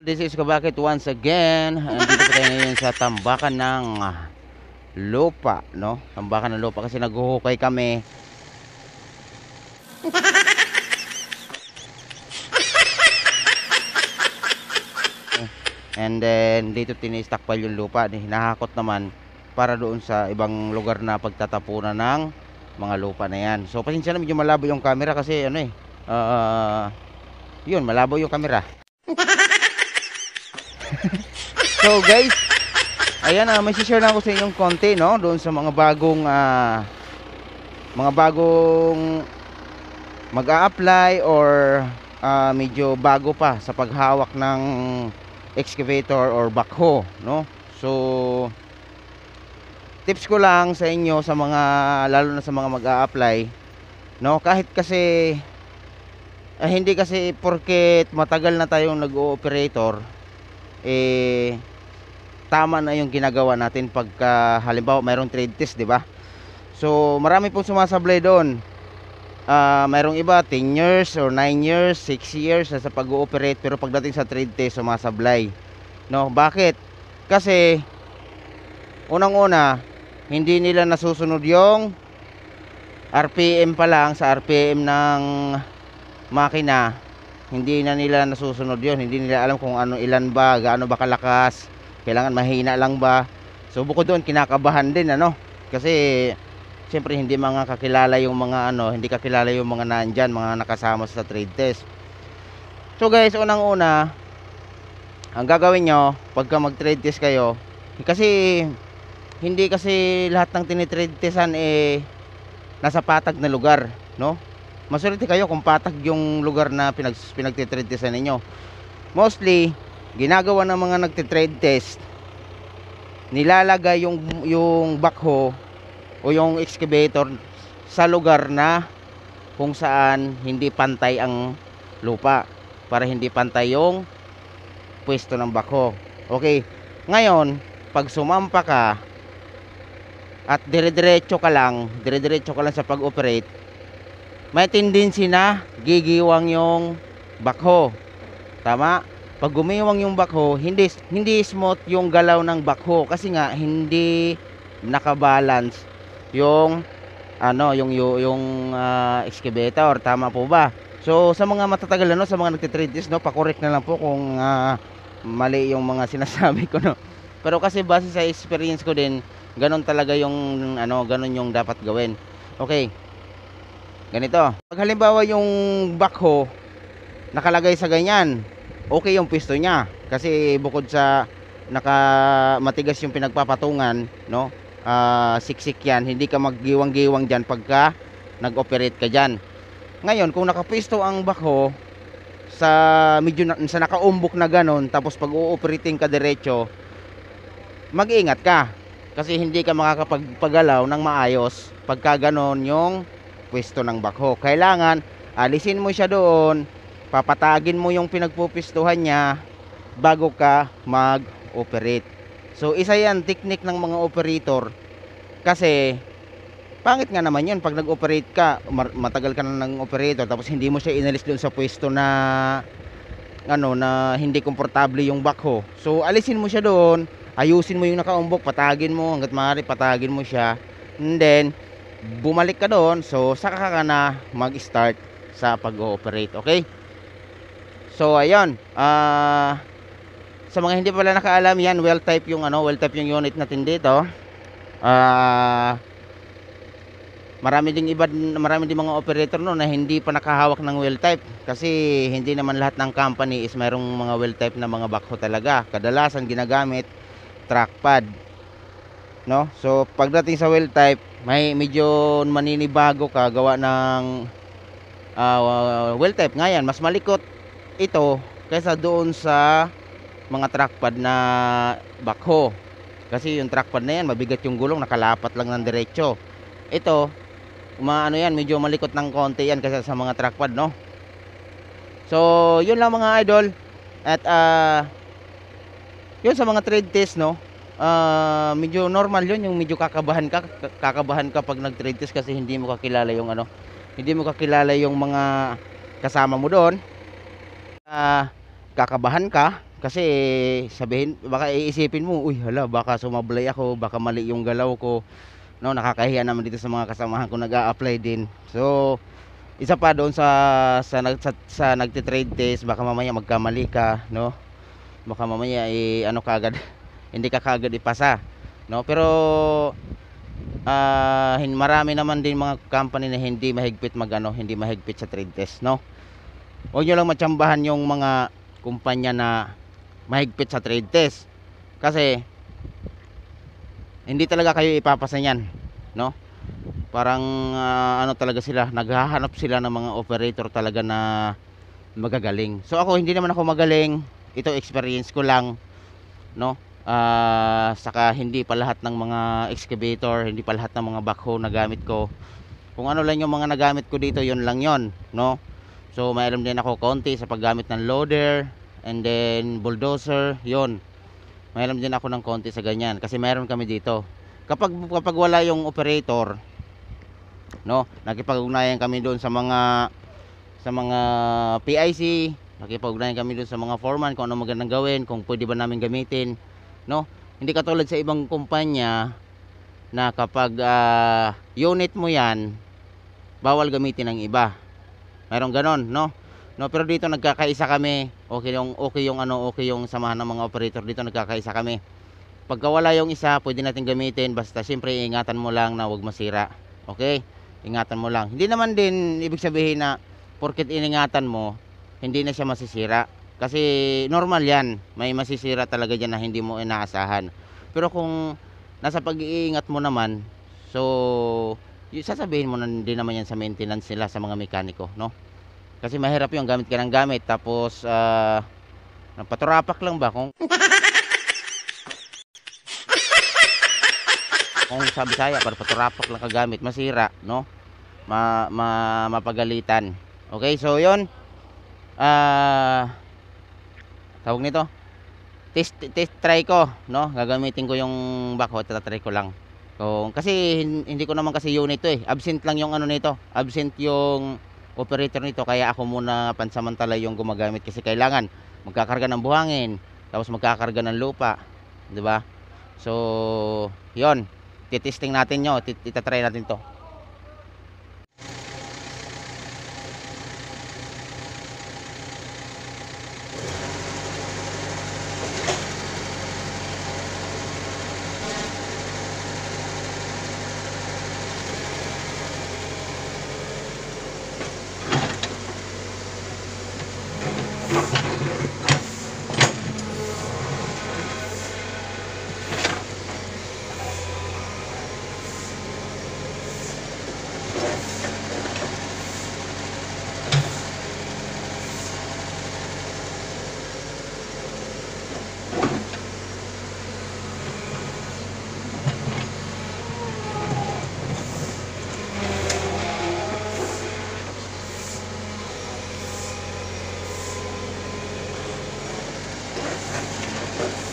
This is Kabakit once again. Nandito tayo ngayon sa tambakan ng lupa, no? Tambakan ng lupa kasi naghuhukay kami. And then dito tinistakpal yung lupa, hinahakot naman para doon sa ibang lugar na pagtatapunan ng mga lupa na yan. So pasensya na medyo malabo yung camera kasi ano eh, uh, yun malabo yung camera. so guys, ayan uh, may share na ako sa inyong konti no doon sa mga bagong uh, mga bagong mag-a-apply or uh, medyo bago pa sa paghawak ng excavator or backhoe no so tips ko lang sa inyo sa mga lalo na sa mga mag-a-apply no kahit kasi eh, hindi kasi porket matagal na tayong nag-o-operator eh tama na yung ginagawa natin pagka halimbawa mayroong trade test, 'di ba? So, marami pong sumasablay doon. Uh, mayroong iba 10 years or 9 years, 6 years sa pag-ooperate pero pagdating sa trade test sumasablay. No, bakit? Kasi unang-una, hindi nila nasusunod yung RPM pa lang sa RPM ng makina hindi na nila nasusunod yon hindi nila alam kung ano ilan ba gaano ba kalakas kailangan mahina lang ba so bukod doon kinakabahan din ano kasi siyempre hindi mga kakilala yung mga ano hindi kakilala yung mga nandyan mga nakasama sa trade test so guys unang una ang gagawin nyo pagka mag trade test kayo kasi hindi kasi lahat ng tinitrade testan eh nasa patag na lugar no Maswerte kayo kung patag yung lugar na pinag, pinagtitrade sa ninyo. Mostly, ginagawa ng mga nagtitrade test, nilalagay yung, yung backhoe o yung excavator sa lugar na kung saan hindi pantay ang lupa para hindi pantay yung pwesto ng bako. Okay. Ngayon, pag sumampa ka at dire-diretso ka lang, dire-diretso ka lang sa pag-operate, may tendency na gigiwang yung bakho. Tama? Pag gumiwang yung bakho, hindi, hindi smooth yung galaw ng bakho kasi nga hindi nakabalance yung ano yung yung, yung uh, excavator tama po ba so sa mga matatagal ano sa mga nagte-trade this no pa-correct na lang po kung uh, mali yung mga sinasabi ko no pero kasi base sa experience ko din ganun talaga yung ano ganun yung dapat gawin okay ganito pag halimbawa yung backhoe nakalagay sa ganyan okay yung pisto niya kasi bukod sa naka matigas yung pinagpapatungan no uh, siksik yan hindi ka maggiwang-giwang diyan pagka nag-operate ka diyan ngayon kung nakapisto ang backhoe sa medyo na, sa nakaumbok na ganon tapos pag uoperating ka diretso mag-ingat ka kasi hindi ka makakapagpagalaw ng maayos pagka ganon yung pwesto ng bakho. Kailangan alisin mo siya doon, papatagin mo yung pinagpupistuhan niya bago ka mag-operate. So isa yan technique ng mga operator kasi pangit nga naman yun pag nag-operate ka, matagal ka na ng operator tapos hindi mo siya inalis doon sa pwesto na ano na hindi komportable yung bakho. So alisin mo siya doon, ayusin mo yung nakaumbok, patagin mo hangga't maaari patagin mo siya. And then bumalik ka doon so saka ka na mag start sa pag-ooperate okay so ayun uh, sa mga hindi pala nakaalam yan well type yung ano well type yung unit natin dito ah uh, Marami ding iba marami ding mga operator no na hindi pa nakahawak ng well type kasi hindi naman lahat ng company is mayroong mga well type na mga backhoe talaga. Kadalasan ginagamit trackpad no so pagdating sa well type may medyo maninibago ka gawa ng uh, well type nga mas malikot ito kaysa doon sa mga trackpad na bakho kasi yung trackpad na yan mabigat yung gulong nakalapat lang ng diretso ito umaano yan medyo malikot ng konti yan kaysa sa mga trackpad no so yun lang mga idol at uh, yun sa mga trade test no uh, medyo normal yun yung medyo kakabahan ka kakabahan ka pag nag trade test kasi hindi mo kakilala yung ano hindi mo kakilala yung mga kasama mo doon uh, kakabahan ka kasi sabihin baka iisipin mo uy hala baka sumablay ako baka mali yung galaw ko no nakakahiya naman dito sa mga kasamahan ko nag-a-apply din so isa pa doon sa sa, sa, sa nagte-trade test baka mamaya magkamali ka no baka mamaya eh, ano ka hindi ka kagad ipasa no pero uh, marami naman din mga company na hindi mahigpit magano hindi mahigpit sa trade test no huwag nyo lang matsambahan yung mga kumpanya na mahigpit sa trade test kasi hindi talaga kayo ipapasa niyan no parang uh, ano talaga sila naghahanap sila ng mga operator talaga na magagaling so ako hindi naman ako magaling ito experience ko lang no uh, saka hindi pa lahat ng mga excavator hindi pa lahat ng mga backhoe na gamit ko kung ano lang yung mga nagamit ko dito yun lang yon no so mayroon din ako konti sa paggamit ng loader and then bulldozer yon mayroon din ako ng konti sa ganyan kasi mayroon kami dito kapag kapag wala yung operator no nakipag-ugnayan kami doon sa mga sa mga PIC nakipag-ugnayan kami doon sa mga foreman kung ano magandang gawin kung pwede ba namin gamitin no hindi katulad sa ibang kumpanya na kapag uh, unit mo yan bawal gamitin ng iba mayroong ganon no no pero dito nagkakaisa kami okay yung okay yung ano okay yung samahan ng mga operator dito nagkakaisa kami pagka wala yung isa pwede natin gamitin basta siyempre ingatan mo lang na wag masira okay ingatan mo lang hindi naman din ibig sabihin na porket iningatan mo hindi na siya masisira kasi normal yan. May masisira talaga dyan na hindi mo inaasahan. Pero kung nasa pag-iingat mo naman, so sasabihin mo na hindi naman yan sa maintenance nila sa mga mekaniko, no? Kasi mahirap yung gamit ka ng gamit. Tapos, uh, ah, paturapak lang ba? Kung, kung sa Bisaya, para paturapak lang kagamit, masira, no? Ma, ma, mapagalitan. Okay, so yun. Ah... Uh, tawag nito test, test try ko no gagamitin ko yung backhoe tatatry ko lang kung kasi hindi ko naman kasi unit to eh absent lang yung ano nito absent yung operator nito kaya ako muna pansamantala yung gumagamit kasi kailangan magkakarga ng buhangin tapos magkakarga ng lupa di ba so yon titesting natin nyo titatry natin to Thank you.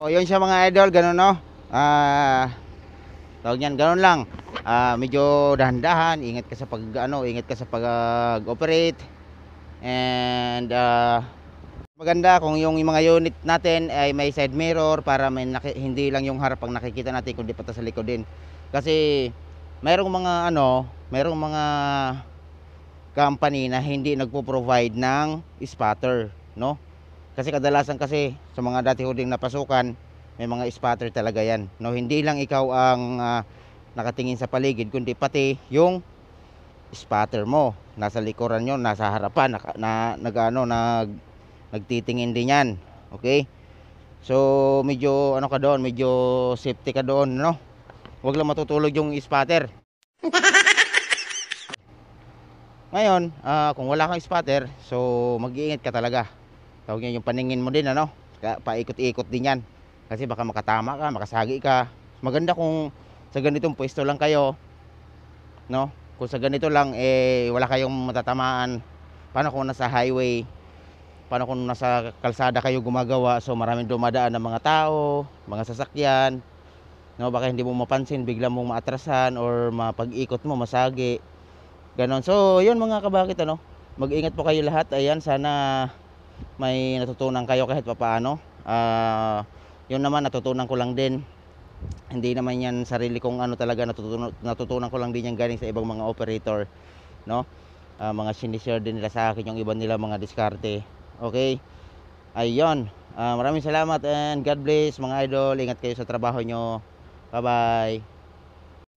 O yun siya mga idol, ganun no. Ah tawag niyan, ganun lang. Ah, medyo dahan-dahan, ingat ka sa pag ano, ingat ka sa pag-operate. And uh, maganda kung yung mga unit natin ay may side mirror para may hindi lang yung harap ang nakikita natin kundi pati sa likod din. Kasi mayroong mga ano, mayroong mga company na hindi nagpo-provide ng spatter, no? Kasi kadalasan kasi sa mga dati huding napasukan, may mga spatter talaga yan. No, hindi lang ikaw ang uh, nakatingin sa paligid, kundi pati yung spatter mo. Nasa likuran nyo, nasa harapan, na, na, nag, ano, nag, nagtitingin din yan. Okay? So, medyo ano ka doon, medyo safety ka doon, no? Huwag lang matutulog yung spatter. Ngayon, uh, kung wala kang spatter, so mag-iingat ka talaga tawag niya yung paningin mo din ano paikot-ikot din yan kasi baka makatama ka makasagi ka maganda kung sa ganitong pwesto lang kayo no kung sa ganito lang eh wala kayong matatamaan paano kung nasa highway paano kung nasa kalsada kayo gumagawa so maraming dumadaan ng mga tao mga sasakyan no baka hindi mo mapansin bigla mong maatrasan or mapag-ikot mo masagi ganon so yun mga kabakit ano mag-ingat po kayo lahat ayan sana may natutunan kayo kahit papaano. Uh, yun naman natutunan ko lang din. Hindi naman yan sarili kong ano talaga natutunan, natutunan ko lang din yan galing sa ibang mga operator, no? Uh, mga sinishare din nila sa akin yung iba nila mga diskarte. Okay? Ayun. Uh, maraming salamat and God bless mga idol. Ingat kayo sa trabaho nyo. Bye-bye.